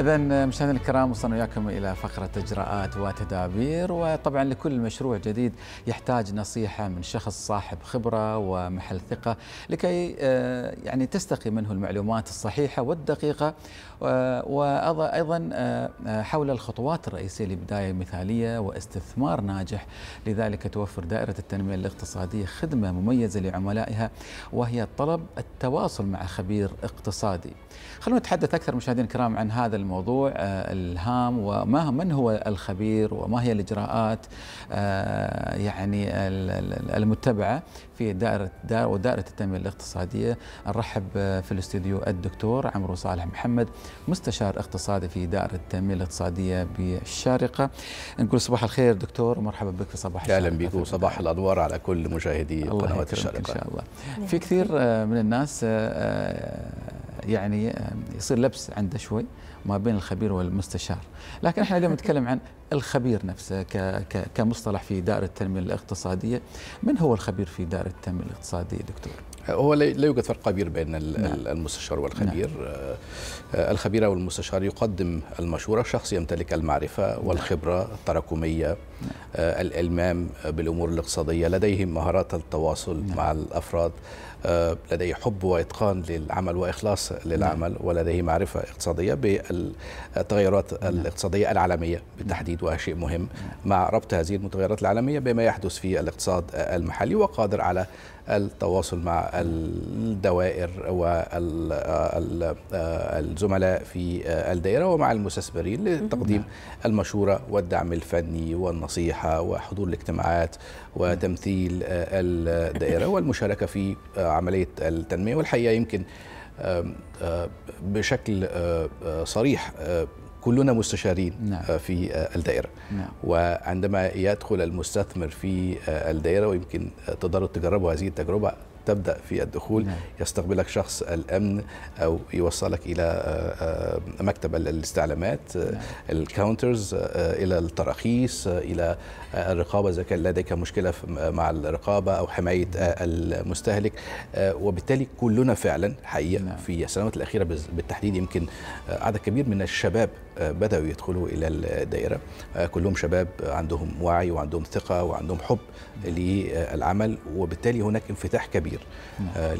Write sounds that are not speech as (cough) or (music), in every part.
إذا مشاهدينا الكرام وصلنا وياكم إلى فقرة إجراءات وتدابير وطبعا لكل مشروع جديد يحتاج نصيحة من شخص صاحب خبرة ومحل ثقة لكي آه، يعني تستقي منه المعلومات الصحيحة والدقيقة آه، وأيضا آه، حول الخطوات الرئيسية لبداية مثالية واستثمار ناجح لذلك توفر دائرة التنمية الاقتصادية خدمة مميزة لعملائها وهي طلب التواصل مع خبير اقتصادي خلونا نتحدث أكثر مشاهدينا الكرام عن هذا الموضوع موضوع آه، الهام وما من هو الخبير وما هي الاجراءات آه، يعني المتبعه في دائره ودائره التنميه الاقتصاديه نرحب آه، في الاستوديو الدكتور عمرو صالح محمد مستشار اقتصادي في دائره التنميه الاقتصاديه بالشارقه نقول صباح الخير دكتور ومرحبا بك في صباح الخير اهلا بك وصباح الادوار على كل مشاهدي قنوات الشارقه ان شاء الله نعم. في كثير من الناس يعني آه، يصير لبس عنده شوي ما بين الخبير والمستشار لكن احنا اليوم نتكلم عن الخبير نفسه كمصطلح في دائرة التنمية الاقتصادية من هو الخبير في دائرة التنمية الاقتصادية دكتور؟ هو لا يوجد فرق كبير بين نعم. المستشار نعم. والخبير آه، الخبير او المستشار يقدم المشوره شخص يمتلك المعرفه نعم. والخبره التراكميه آه، الالمام بالامور الاقتصاديه لديه مهارات التواصل مع الافراد آه، لديه حب واتقان للعمل واخلاص للعمل ولديه معرفه اقتصاديه بالتغيرات الاقتصاديه العالميه بالتحديد وهذا شيء مهم مع ربط هذه المتغيرات العالميه بما يحدث في الاقتصاد المحلي وقادر على التواصل مع الدوائر والزملاء في الدائرة ومع المستثمرين لتقديم المشورة والدعم الفني والنصيحة وحضور الاجتماعات وتمثيل الدائرة والمشاركة في عملية التنمية والحقيقة يمكن بشكل صريح كلنا مستشارين آه، نعم. في آه، الدائرة نعم. وعندما يدخل المستثمر في آه، الدائرة ويمكن تقدروا تجربوا هذه التجربة تبدا في الدخول نعم. يستقبلك شخص الامن او يوصلك الى مكتب الاستعلامات نعم. الكاونترز الى التراخيص الى الرقابه اذا كان لديك مشكله مع الرقابه او حمايه نعم. المستهلك وبالتالي كلنا فعلا حقيقه نعم. في السنوات الاخيره بالتحديد يمكن عدد كبير من الشباب بدأوا يدخلوا إلى الدائرة آه، كلهم شباب آه، عندهم وعي وعندهم ثقة وعندهم حب للعمل وبالتالي هناك انفتاح كبير آه،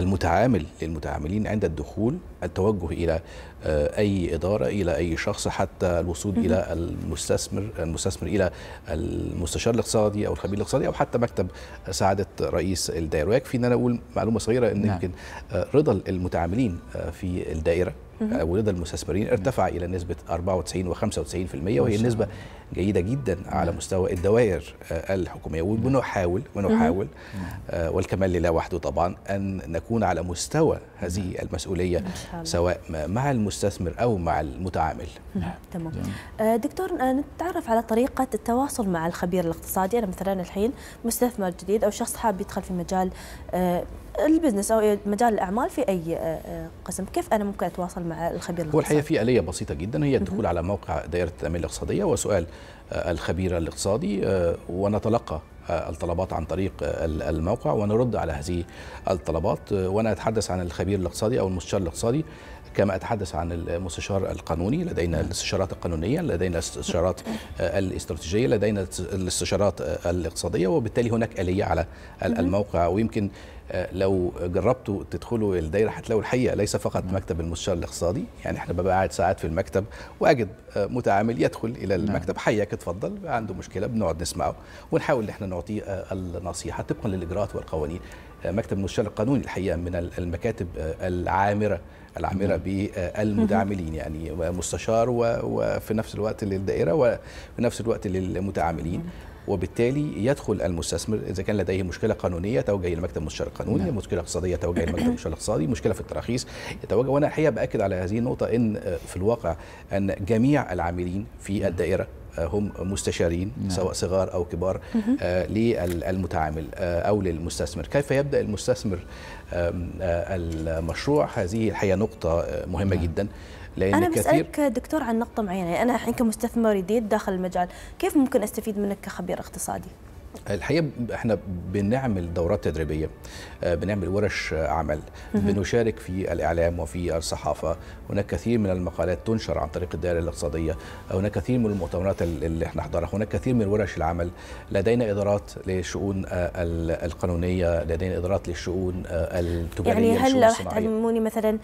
للمتعامل للمتعاملين عند الدخول التوجه إلى أي إدارة إلى أي شخص حتى الوصول إلى المستثمر المستثمر إلى المستشار الاقتصادي أو الخبير الاقتصادي أو حتى مكتب سعادة رئيس الدائرة ويكفي أن أنا أقول معلومة صغيرة أن نعم. يمكن رضا المتعاملين في الدائرة آه، ولدى المستثمرين ارتفع الى نسبه 94 و95% وهي النسبه جيده جدا على نعم. مستوى الدوائر آه، الحكوميه وبنحاول نعم. ونحاول آه، والكمال لله وحده طبعا ان نكون على مستوى هذه نعم. المسؤوليه سواء مع المستثمر او مع المتعامل تمام آه، دكتور نتعرف على طريقه التواصل مع الخبير الاقتصادي انا مثلا الحين مستثمر جديد او شخص حاب يدخل في مجال البزنس او مجال الاعمال في اي قسم كيف انا ممكن اتواصل مع الخبير الاقتصادي هو الحقيقه في اليه بسيطه جدا هي الدخول على موقع دائره التنميه الاقتصاديه وسؤال الخبير الاقتصادي آه، ونتلقى آه، الطلبات عن طريق آه، الموقع ونرد على هذه الطلبات وانا اتحدث عن الخبير الاقتصادي او المستشار الاقتصادي كما اتحدث عن المستشار القانوني لدينا الاستشارات القانونيه لدينا الاستشارات الاستراتيجيه لدينا الاستشارات الاقتصاديه وبالتالي هناك اليه على الموقع ويمكن آه، لو جربتوا تدخلوا الدايره هتلاقوا الحقيقه ليس فقط نعم. مكتب المستشار الاقتصادي يعني احنا ببقى قاعد ساعات في المكتب واجد آه، متعامل يدخل الى نعم. المكتب حياك اتفضل عنده مشكله بنقعد نسمعه ونحاول ان احنا نعطيه آه، النصيحه طبقا للاجراءات والقوانين مكتب المستشار القانوني الحقيقه من المكاتب العامره العامره نعم. بالمتعاملين يعني مستشار وفي نفس الوقت للدائره وفي نفس الوقت للمتعاملين وبالتالي يدخل المستثمر اذا كان لديه مشكله قانونيه توجه الى مكتب المستشار القانوني نعم. مشكله اقتصاديه توجه الى مكتب المستشار الاقتصادي مشكله في التراخيص يتوجه وانا الحقيقه باكد على هذه النقطه ان آه، في الواقع ان جميع العاملين في نعم. الدائره آه، هم مستشارين نعم. سواء صغار او كبار آه، للمتعامل او للمستثمر كيف يبدا المستثمر المشروع هذه الحقيقه نقطه مهمه نعم. جدا لان انا بسالك دكتور عن نقطه معينه يعني انا الحين كمستثمر جديد داخل المجال كيف ممكن استفيد منك كخبير اقتصادي الحقيقه احنا بنعمل دورات تدريبيه آه، بنعمل ورش عمل بنشارك في الاعلام وفي الصحافه هناك كثير من المقالات تنشر عن طريق الدائره الاقتصاديه هناك كثير من المؤتمرات اللي احنا نحضرها هناك كثير من ورش العمل لدينا ادارات للشؤون آه، القانونيه لدينا ادارات للشؤون آه، التجاريه يعني هل راح تعلموني مثلا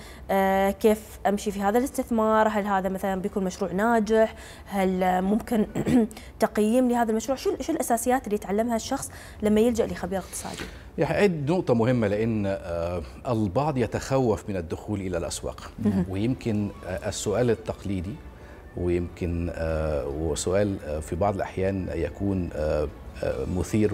كيف امشي في هذا الاستثمار هل هذا مثلا بيكون مشروع ناجح هل ممكن (clears throat) تقييم لهذا المشروع شو شو الاساسيات اللي تعلم يتعلمها الشخص لما يلجأ لخبير اقتصادي؟ يعد نقطة مهمة لأن آه، البعض يتخوف من الدخول إلى الأسواق ويمكن آه، السؤال التقليدي ويمكن آه، وسؤال في بعض الأحيان يكون مثير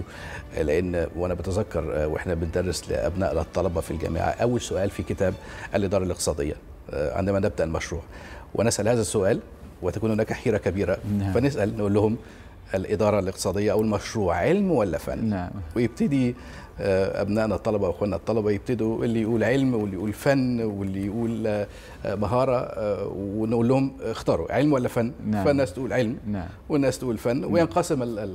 لان وانا بتذكر واحنا بندرس لابناء الطلبه في الجامعه اول سؤال في كتاب الاداره الاقتصاديه عندما نبدا المشروع ونسال هذا السؤال وتكون هناك حيره كبيره نعم. فنسال نقول لهم الإدارة الاقتصادية أو المشروع علم ولا فن نعم. ويبتدي آه، أبنائنا الطلبة وأخواننا الطلبة يبتدوا اللي يقول علم واللي يقول فن واللي يقول آه، مهارة آه، ونقول لهم اختاروا علم ولا فن نعم. فالناس تقول علم نعم. والناس تقول فن نعم. وينقسم ال لكن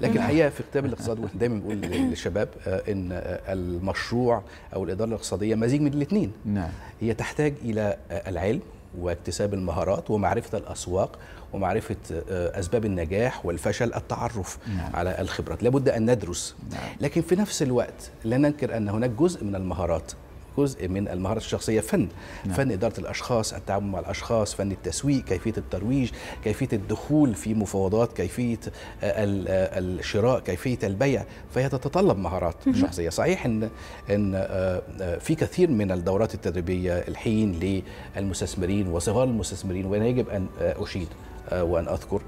لكن نعم. الحقيقة في كتاب الاقتصاد دايما بقول للشباب إن المشروع أو الإدارة الاقتصادية مزيج من الاثنين نعم. هي تحتاج إلى العلم واكتساب المهارات ومعرفه الاسواق ومعرفه آه، اسباب النجاح والفشل التعرف نعم. على الخبرات لابد ان ندرس نعم. لكن في نفس الوقت لا ننكر ان هناك جزء من المهارات جزء من المهارات الشخصيه فن نعم. فن اداره الاشخاص التعامل مع الاشخاص فن التسويق كيفيه الترويج كيفيه الدخول في مفاوضات كيفيه آه، آه، الشراء كيفيه البيع فهي تتطلب مهارات شخصيه صحيح ان ان آه، في كثير من الدورات التدريبيه الحين للمستثمرين وصغار المستثمرين وانا يجب ان اشيد وان اذكر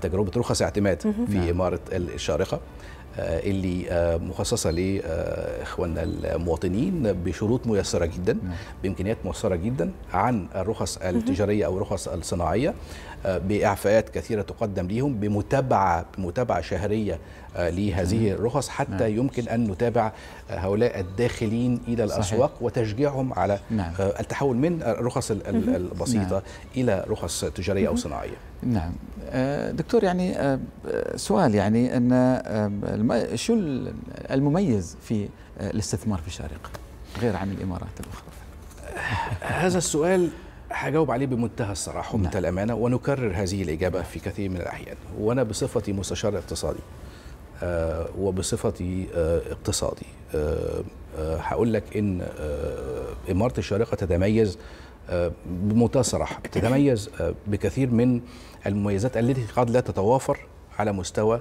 تجربه رخص اعتماد في نعم. اماره الشارقه آه، اللي آه، مخصصه لاخواننا آه، المواطنين بشروط ميسره جدا نعم. بامكانيات ميسره جدا عن الرخص التجاريه او الرخص الصناعيه آه، باعفاءات كثيره تقدم ليهم بمتابعه بمتابعه شهريه آه، لهذه الرخص حتى نعم. يمكن ان نتابع آه، هؤلاء الداخلين الى الاسواق صحيح. وتشجيعهم على نعم. التحول من الرخص البسيطه نعم. الى رخص تجاريه او صناعيه. نعم دكتور يعني سؤال يعني ان شو المميز في الاستثمار في الشارقه غير عن الامارات الاخرى؟ هذا السؤال هجاوب عليه بمنتهى الصراحه ومنتهى نعم. الامانه ونكرر هذه الاجابه في كثير من الاحيان وانا بصفتي مستشار اقتصادي آه، وبصفتي آه، اقتصادي آه، هقول لك ان اماره الشارقه تتميز بمنتهى الصراحه تتميز بكثير من المميزات التي قد لا تتوافر على مستوى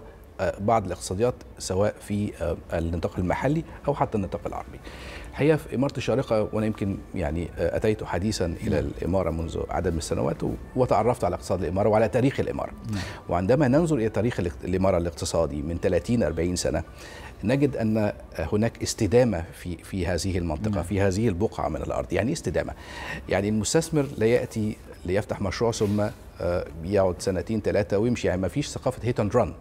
بعض الاقتصاديات سواء في آه، النطاق المحلي او حتى النطاق العربي. الحقيقه في اماره الشارقه وانا يمكن يعني آه، اتيت حديثا الى نعم. الاماره منذ عدد من السنوات وتعرفت على اقتصاد الاماره وعلى تاريخ الاماره. نعم. وعندما ننظر الى تاريخ الاماره الاقتصادي من 30 40 سنه نجد ان هناك استدامه في في هذه المنطقه نعم. في هذه البقعه من الارض، يعني استدامه. يعني المستثمر لا ياتي ليفتح مشروع ثم آه، يقعد سنتين ثلاثه ويمشي يعني ما فيش ثقافه هيت اند ران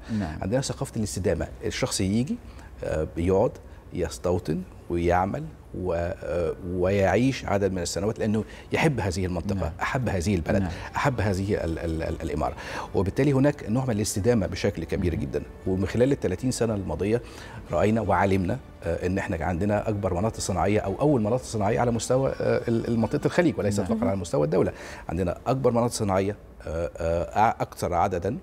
عندنا ثقافه الاستدامه الشخص يجي آه، يقعد يستوطن ويعمل و... ويعيش عدد من السنوات لانه يحب هذه المنطقه نعم. احب هذه البلد نعم. احب هذه ال ال ال الاماره وبالتالي هناك نوع من الاستدامه بشكل كبير جدا ومن خلال ال 30 سنه الماضيه راينا وعلمنا آه، ان احنا عندنا اكبر مناطق صناعيه او اول مناطق صناعيه على مستوى آه، منطقه الخليج وليس نعم. فقط على مستوى الدوله عندنا اكبر مناطق صناعيه آه، اكثر عددا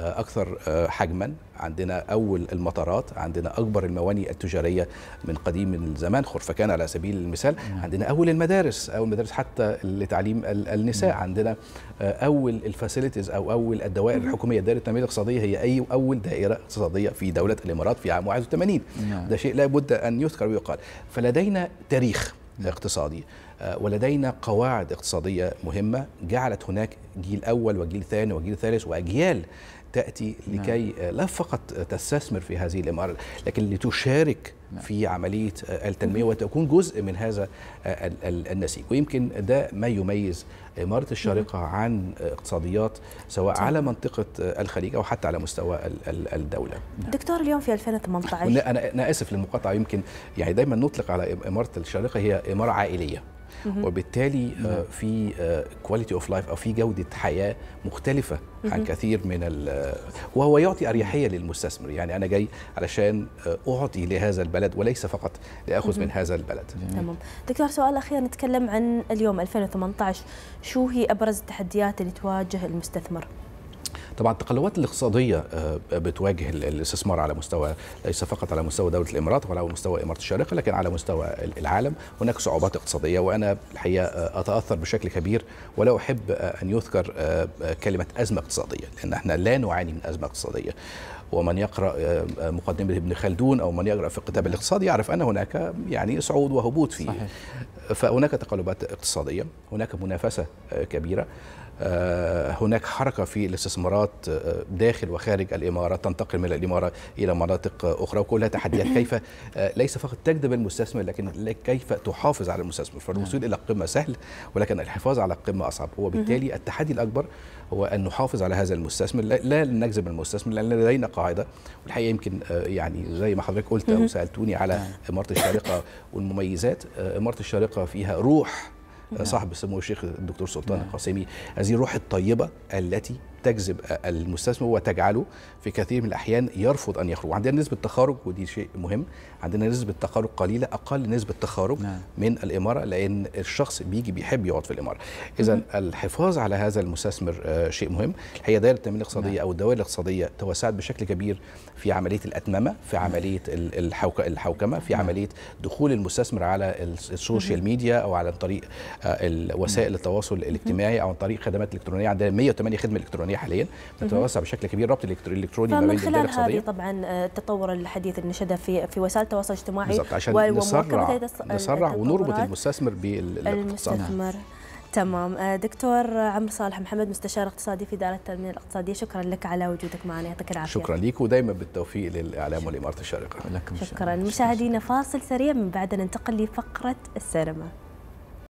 اكثر آه، حجما عندنا اول المطارات عندنا اكبر الموانئ التجاريه من قديم الزمان خرفكان على سبيل المثال عندنا اول المدارس اول مدارس حتى لتعليم النساء عندنا آه، اول الفاسيلتيز او اول الدوائر الحكوميه دائره التنميه الاقتصاديه هي اي اول دائره اقتصاديه في دوله الامارات في عام 81 نعم. ده شيء لابد ان يذكر ويقال فلدينا تاريخ اقتصادي آه، ولدينا قواعد اقتصادية مهمة جعلت هناك جيل أول وجيل ثاني وجيل ثالث وأجيال تأتي نعم. لكي آه، لا فقط تستثمر في هذه الإمارة لكن لتشارك نعم. في عملية آه، التنمية وتكون جزء من هذا آه، النسيج ويمكن ده ما يميز إمارة الشارقة عن اقتصاديات سواء على منطقة الخليج أو حتى على مستوى الدولة نعم. دكتور اليوم في 2018 أنا أنا آسف للمقاطعة يمكن يعني دايما نطلق على إمارة الشارقة هي إمارة عائلية وبالتالي آه، في كواليتي اوف لايف او في جوده حياه مختلفه عن كثير من وهو يعطي اريحيه للمستثمر يعني انا جاي علشان آه، اعطي لهذا البلد وليس فقط لاخذ من هذا البلد تمام دكتور سؤال اخير نتكلم عن اليوم 2018 شو هي ابرز التحديات اللي تواجه المستثمر طبعا التقلبات الاقتصاديه آه، بتواجه الاستثمار على مستوى ليس فقط على مستوى دوله الامارات ولا على مستوى الامارات الشارقه لكن على مستوى العالم هناك صعوبات اقتصاديه وانا الحقيقه آه، اتاثر بشكل كبير ولا احب آه، ان يذكر كلمه ازمه اقتصاديه لان احنا لا نعاني من ازمه اقتصاديه ومن يقرأ آه، آه، مقدمة ابن خلدون أو من يقرأ في كتاب الاقتصاد يعرف أن هناك يعني صعود وهبوط فيه صحيح. فهناك تقلبات اقتصادية هناك منافسة آه، كبيرة هناك حركة في الاستثمارات داخل وخارج الإمارة تنتقل من الإمارة إلى مناطق أخرى وكلها تحديات كيف ليس فقط تجذب المستثمر لكن كيف تحافظ على المستثمر فالوصول إلى القمة سهل ولكن الحفاظ على القمة أصعب وبالتالي التحدي الأكبر هو أن نحافظ على هذا المستثمر لا نجذب المستثمر لأن لدينا القاعده والحقيقه يمكن آه، يعني زي ما حضرتك قلت او سالتوني على نعم. اماره الشارقه والمميزات آه، اماره الشارقه فيها روح آه، نعم. صاحب سمو الشيخ الدكتور سلطان نعم. القاسمي هذه الروح الطيبه التي تجذب المستثمر وتجعله في كثير من الأحيان يرفض أن يخرج عندنا نسبة تخارج ودي شيء مهم عندنا نسبة تخارج قليلة أقل نسبة تخارج نعم. من الإمارة لأن الشخص بيجي بيحب يقعد في الإمارة إذا الحفاظ على هذا المستثمر آه، شيء مهم هي دائرة التنمية الاقتصادية نعم. أو الدوائر الاقتصادية توسعت بشكل كبير في عملية الأتممة في نعم. عملية الحوكمة في نعم. عملية دخول المستثمر على السوشيال ميديا أو على طريق آه، وسائل نعم. التواصل الاجتماعي أو عن طريق خدمات إلكترونية عندنا 108 خدمة إلكترونية الاقتصاديه حاليا بتتوسع بشكل كبير ربط الالكتروني ما بين خلال هذه طبعا التطور آه، الحديث اللي نشده في في وسائل التواصل الاجتماعي بالضبط عشان نسرع نسرع ونربط المستثمر بالاقتصاد تمام آه، دكتور عمرو صالح محمد مستشار اقتصادي في اداره التنميه الاقتصاديه شكرا لك على وجودك معنا يعطيك العافيه شكرا لك ودائما بالتوفيق للاعلام والامارات الشارقه لكم شكرا مشاهدينا فاصل سريع من بعد ننتقل لفقره السينما